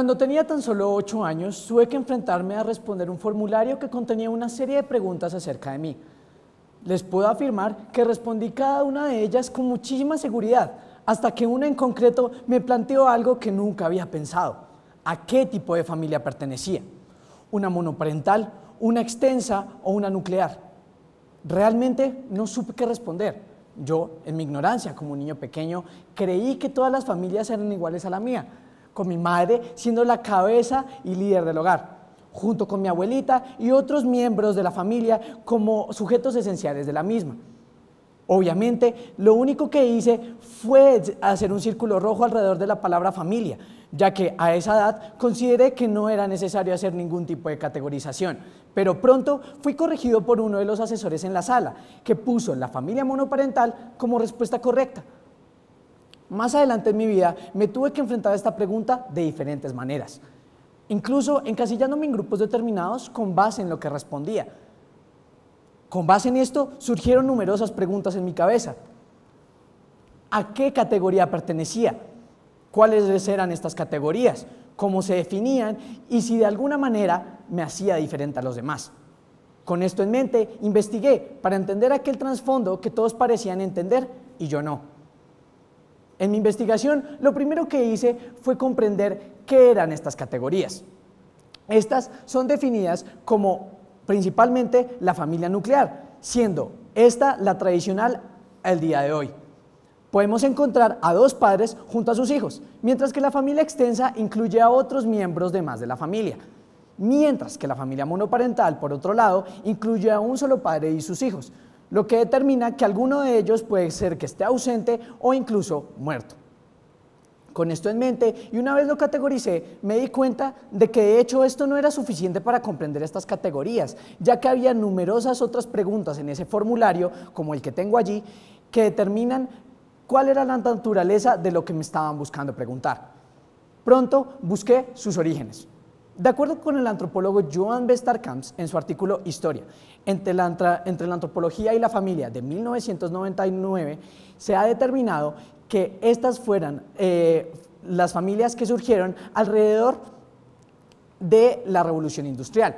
Cuando tenía tan solo ocho años, tuve que enfrentarme a responder un formulario que contenía una serie de preguntas acerca de mí. Les puedo afirmar que respondí cada una de ellas con muchísima seguridad, hasta que una en concreto me planteó algo que nunca había pensado. ¿A qué tipo de familia pertenecía? ¿Una monoparental, una extensa o una nuclear? Realmente no supe qué responder. Yo, en mi ignorancia como niño pequeño, creí que todas las familias eran iguales a la mía, con mi madre siendo la cabeza y líder del hogar, junto con mi abuelita y otros miembros de la familia como sujetos esenciales de la misma. Obviamente, lo único que hice fue hacer un círculo rojo alrededor de la palabra familia, ya que a esa edad consideré que no era necesario hacer ningún tipo de categorización. Pero pronto fui corregido por uno de los asesores en la sala, que puso la familia monoparental como respuesta correcta. Más adelante en mi vida me tuve que enfrentar a esta pregunta de diferentes maneras, incluso encasillándome en grupos determinados con base en lo que respondía. Con base en esto surgieron numerosas preguntas en mi cabeza. ¿A qué categoría pertenecía? ¿Cuáles eran estas categorías? ¿Cómo se definían? Y si de alguna manera me hacía diferente a los demás. Con esto en mente, investigué para entender aquel trasfondo que todos parecían entender y yo no. En mi investigación, lo primero que hice fue comprender qué eran estas categorías. Estas son definidas como principalmente la familia nuclear, siendo esta la tradicional el día de hoy. Podemos encontrar a dos padres junto a sus hijos, mientras que la familia extensa incluye a otros miembros de más de la familia. Mientras que la familia monoparental, por otro lado, incluye a un solo padre y sus hijos, lo que determina que alguno de ellos puede ser que esté ausente o incluso muerto. Con esto en mente, y una vez lo categoricé, me di cuenta de que de hecho esto no era suficiente para comprender estas categorías, ya que había numerosas otras preguntas en ese formulario, como el que tengo allí, que determinan cuál era la naturaleza de lo que me estaban buscando preguntar. Pronto busqué sus orígenes. De acuerdo con el antropólogo Joan Starkamps, en su artículo Historia, entre la, antropología y la familia de 1999, se ha determinado que estas fueran eh, las familias que surgieron alrededor de la revolución industrial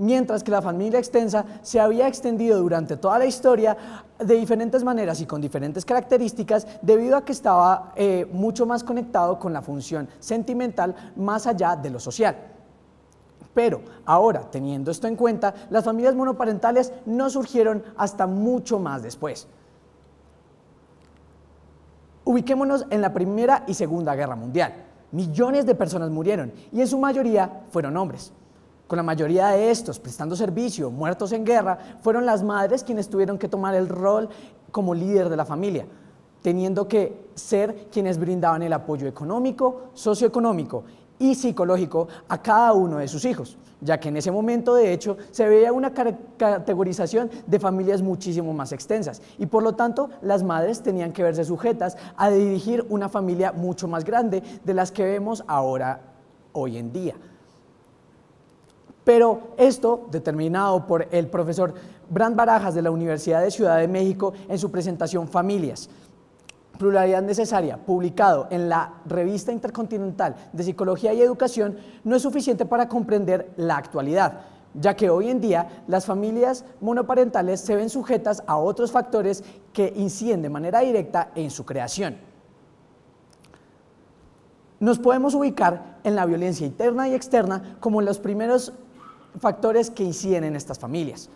mientras que la familia extensa se había extendido durante toda la historia de diferentes maneras y con diferentes características debido a que estaba eh, mucho más conectado con la función sentimental más allá de lo social. Pero ahora, teniendo esto en cuenta, las familias monoparentales no surgieron hasta mucho más después. Ubiquémonos en la Primera y Segunda Guerra Mundial. Millones de personas murieron y en su mayoría fueron hombres. Con la mayoría de estos prestando servicio, muertos en guerra, fueron las madres quienes tuvieron que tomar el rol como líder de la familia, teniendo que ser quienes brindaban el apoyo económico, socioeconómico y psicológico a cada uno de sus hijos, ya que en ese momento de hecho se veía una categorización de familias muchísimo más extensas y por lo tanto las madres tenían que verse sujetas a dirigir una familia mucho más grande de las que vemos ahora hoy en día. Pero esto, determinado por el profesor Brand Barajas de la Universidad de Ciudad de México en su presentación Familias, Pluralidad Necesaria, publicado en la Revista Intercontinental de Psicología y Educación, no es suficiente para comprender la actualidad ya que hoy en día las familias monoparentales se ven sujetas a otros factores que inciden de manera directa en su creación. Nos podemos ubicar en la violencia interna y externa como los primeros factores que inciden en estas familias.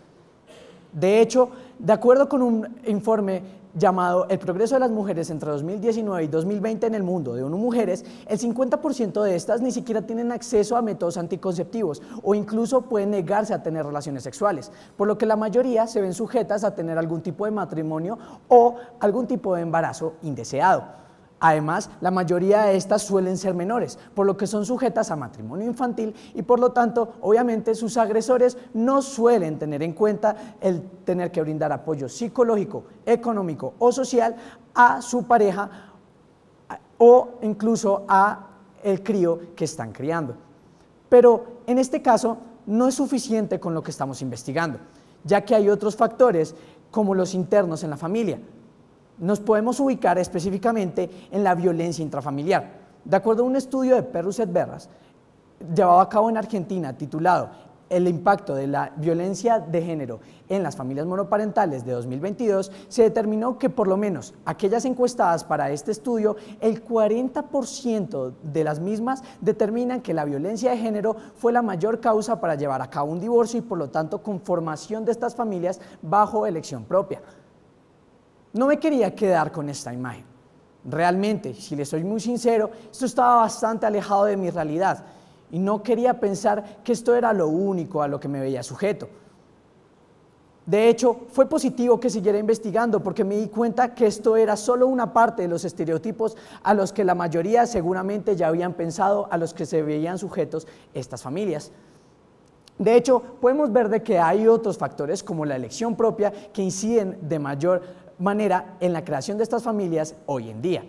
De hecho, de acuerdo con un informe llamado El progreso de las mujeres entre 2019 y 2020 en el mundo de ONU Mujeres, el 50% de estas ni siquiera tienen acceso a métodos anticonceptivos o incluso pueden negarse a tener relaciones sexuales, por lo que la mayoría se ven sujetas a tener algún tipo de matrimonio o algún tipo de embarazo indeseado. Además, la mayoría de estas suelen ser menores, por lo que son sujetas a matrimonio infantil y por lo tanto, obviamente, sus agresores no suelen tener en cuenta el tener que brindar apoyo psicológico, económico o social a su pareja o incluso a el crío que están criando. Pero en este caso no es suficiente con lo que estamos investigando, ya que hay otros factores como los internos en la familia, nos podemos ubicar específicamente en la violencia intrafamiliar. De acuerdo a un estudio de Perus Berras, llevado a cabo en Argentina, titulado El impacto de la violencia de género en las familias monoparentales de 2022, se determinó que por lo menos aquellas encuestadas para este estudio, el 40% de las mismas determinan que la violencia de género fue la mayor causa para llevar a cabo un divorcio y por lo tanto conformación de estas familias bajo elección propia. No me quería quedar con esta imagen. Realmente, si le soy muy sincero, esto estaba bastante alejado de mi realidad y no quería pensar que esto era lo único a lo que me veía sujeto. De hecho, fue positivo que siguiera investigando porque me di cuenta que esto era solo una parte de los estereotipos a los que la mayoría seguramente ya habían pensado, a los que se veían sujetos estas familias. De hecho, podemos ver de que hay otros factores como la elección propia que inciden de mayor manera en la creación de estas familias hoy en día.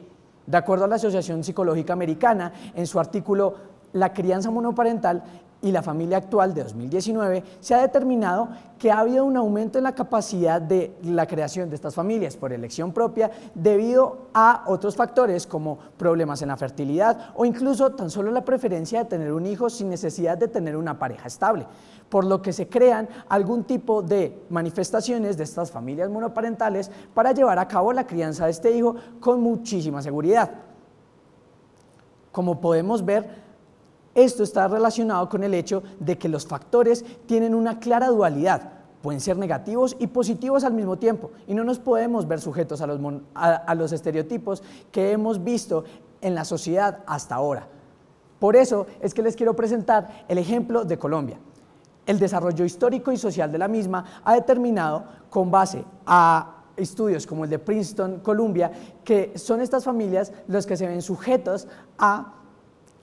De acuerdo a la Asociación Psicológica Americana, en su artículo La crianza monoparental y la familia actual de 2019, se ha determinado que ha habido un aumento en la capacidad de la creación de estas familias por elección propia debido a otros factores como problemas en la fertilidad o incluso tan solo la preferencia de tener un hijo sin necesidad de tener una pareja estable, por lo que se crean algún tipo de manifestaciones de estas familias monoparentales para llevar a cabo la crianza de este hijo con muchísima seguridad. Como podemos ver, esto está relacionado con el hecho de que los factores tienen una clara dualidad, pueden ser negativos y positivos al mismo tiempo, y no nos podemos ver sujetos a los, estereotipos que hemos visto en la sociedad hasta ahora. Por eso es que les quiero presentar el ejemplo de Colombia. El desarrollo histórico y social de la misma ha determinado, con base a estudios como el de Princeton, Columbia, que son estas familias los que se ven sujetos a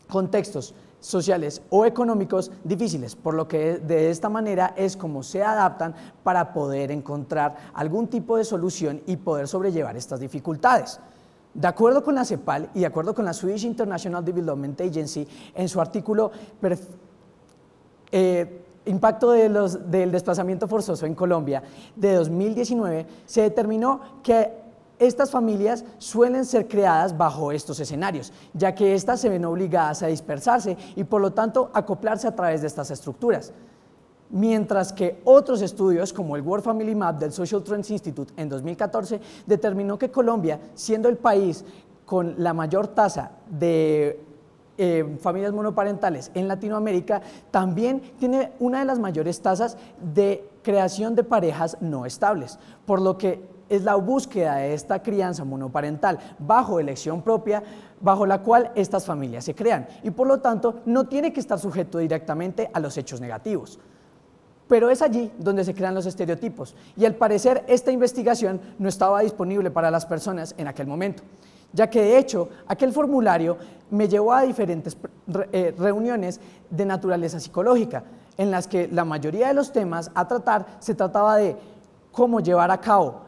contextos sociales o económicos difíciles, por lo que de esta manera es como se adaptan para poder encontrar algún tipo de solución y poder sobrellevar estas dificultades. De acuerdo con la CEPAL y de acuerdo con la Swedish International Development Agency, en su artículo eh, Impacto de los, del desplazamiento forzoso en Colombia de 2019, se determinó que estas familias suelen ser creadas bajo estos escenarios, ya que éstas se ven obligadas a dispersarse y por lo tanto acoplarse a través de estas estructuras. Mientras que otros estudios, como el World Family Map del Social Trends Institute en 2014, determinó que Colombia, siendo el país con la mayor tasa de eh, familias monoparentales en Latinoamérica, también tiene una de las mayores tasas de creación de parejas no estables, por lo que es la búsqueda de esta crianza monoparental bajo elección propia, bajo la cual estas familias se crean y por lo tanto no tiene que estar sujeto directamente a los hechos negativos. Pero es allí donde se crean los estereotipos y al parecer esta investigación no estaba disponible para las personas en aquel momento ya que de hecho aquel formulario me llevó a diferentes eh, reuniones de naturaleza psicológica, en las que la mayoría de los temas a tratar se trataba de cómo llevar a cabo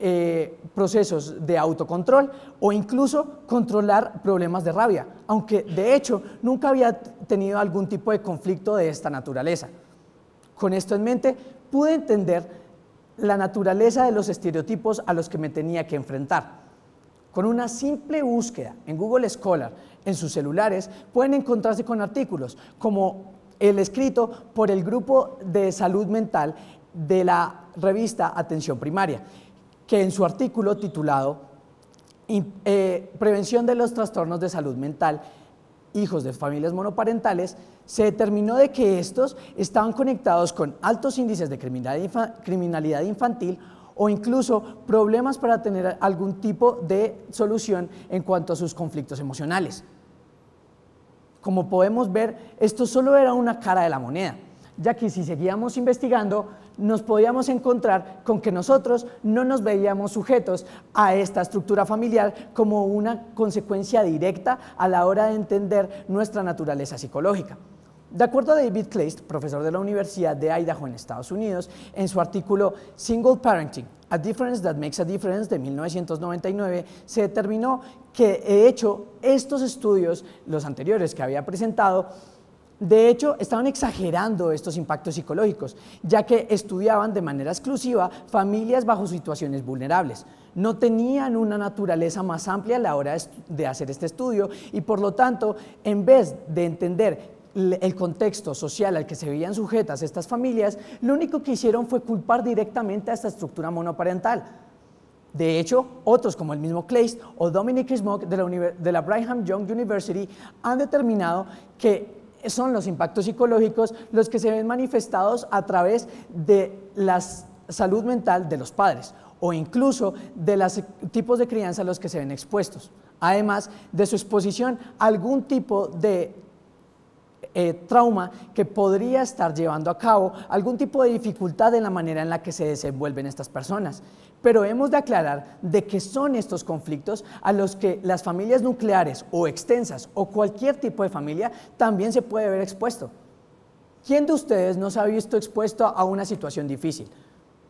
eh, procesos de autocontrol o incluso controlar problemas de rabia, aunque de hecho nunca había tenido algún tipo de conflicto de esta naturaleza. Con esto en mente, pude entender la naturaleza de los estereotipos a los que me tenía que enfrentar. Con una simple búsqueda en Google Scholar, en sus celulares, pueden encontrarse con artículos como el escrito por el Grupo de Salud Mental de la revista Atención Primaria, que en su artículo titulado eh, Prevención de los trastornos de salud mental, hijos de familias monoparentales, se determinó de que estos estaban conectados con altos índices de criminalidad infantil o incluso problemas para tener algún tipo de solución en cuanto a sus conflictos emocionales. Como podemos ver, esto solo era una cara de la moneda, ya que si seguíamos investigando, nos podíamos encontrar con que nosotros no nos veíamos sujetos a esta estructura familiar como una consecuencia directa a la hora de entender nuestra naturaleza psicológica. De acuerdo a David Kleist, profesor de la Universidad de Idaho en Estados Unidos, en su artículo Single Parenting, A Difference That Makes a Difference de 1999, se determinó que, de hecho, estos estudios, los anteriores que había presentado, de hecho, estaban exagerando estos impactos psicológicos, ya que estudiaban de manera exclusiva familias bajo situaciones vulnerables. No tenían una naturaleza más amplia a la hora de hacer este estudio y por lo tanto, en vez de entender el contexto social al que se veían sujetas estas familias, lo único que hicieron fue culpar directamente a esta estructura monoparental. De hecho, otros como el mismo Clayst o Dominic smog de la, Brigham Young University han determinado que son los impactos psicológicos los que se ven manifestados a través de la salud mental de los padres o incluso de los tipos de crianza a los que se ven expuestos, además de su exposición a algún tipo de eh, trauma que podría estar llevando a cabo, algún tipo de dificultad en la manera en la que se desenvuelven estas personas. Pero hemos de aclarar de qué son estos conflictos a los que las familias nucleares o extensas o cualquier tipo de familia también se puede ver expuesto. ¿Quién de ustedes no se ha visto expuesto a una situación difícil?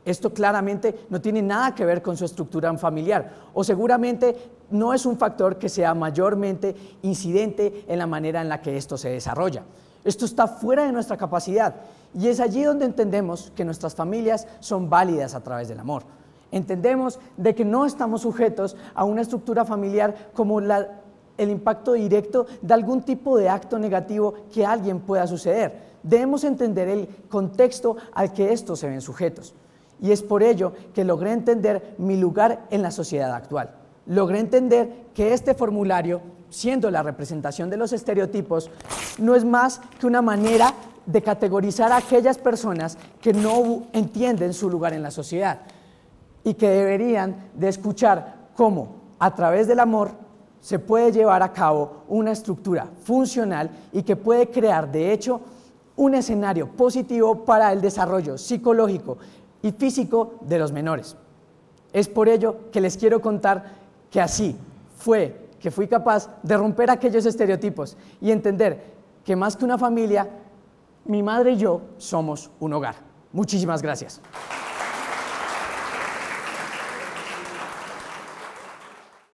Esto claramente no tiene nada que ver con su estructura familiar o seguramente no es un factor que sea mayormente incidente en la manera en la que esto se desarrolla. Esto está fuera de nuestra capacidad y es allí donde entendemos que nuestras familias son válidas a través del amor. Entendemos de que no estamos sujetos a una estructura familiar como el impacto directo de algún tipo de acto negativo que alguien pueda suceder. Debemos entender el contexto al que estos se ven sujetos. Y es por ello que logré entender mi lugar en la sociedad actual. Logré entender que este formulario, siendo la representación de los estereotipos, no es más que una manera de categorizar a aquellas personas que no entienden su lugar en la sociedad, y que deberían de escuchar cómo a través del amor se puede llevar a cabo una estructura funcional y que puede crear, de hecho, un escenario positivo para el desarrollo psicológico y físico de los menores. Es por ello que les quiero contar que así fue que fui capaz de romper aquellos estereotipos y entender que más que una familia, mi madre y yo somos un hogar. Muchísimas gracias.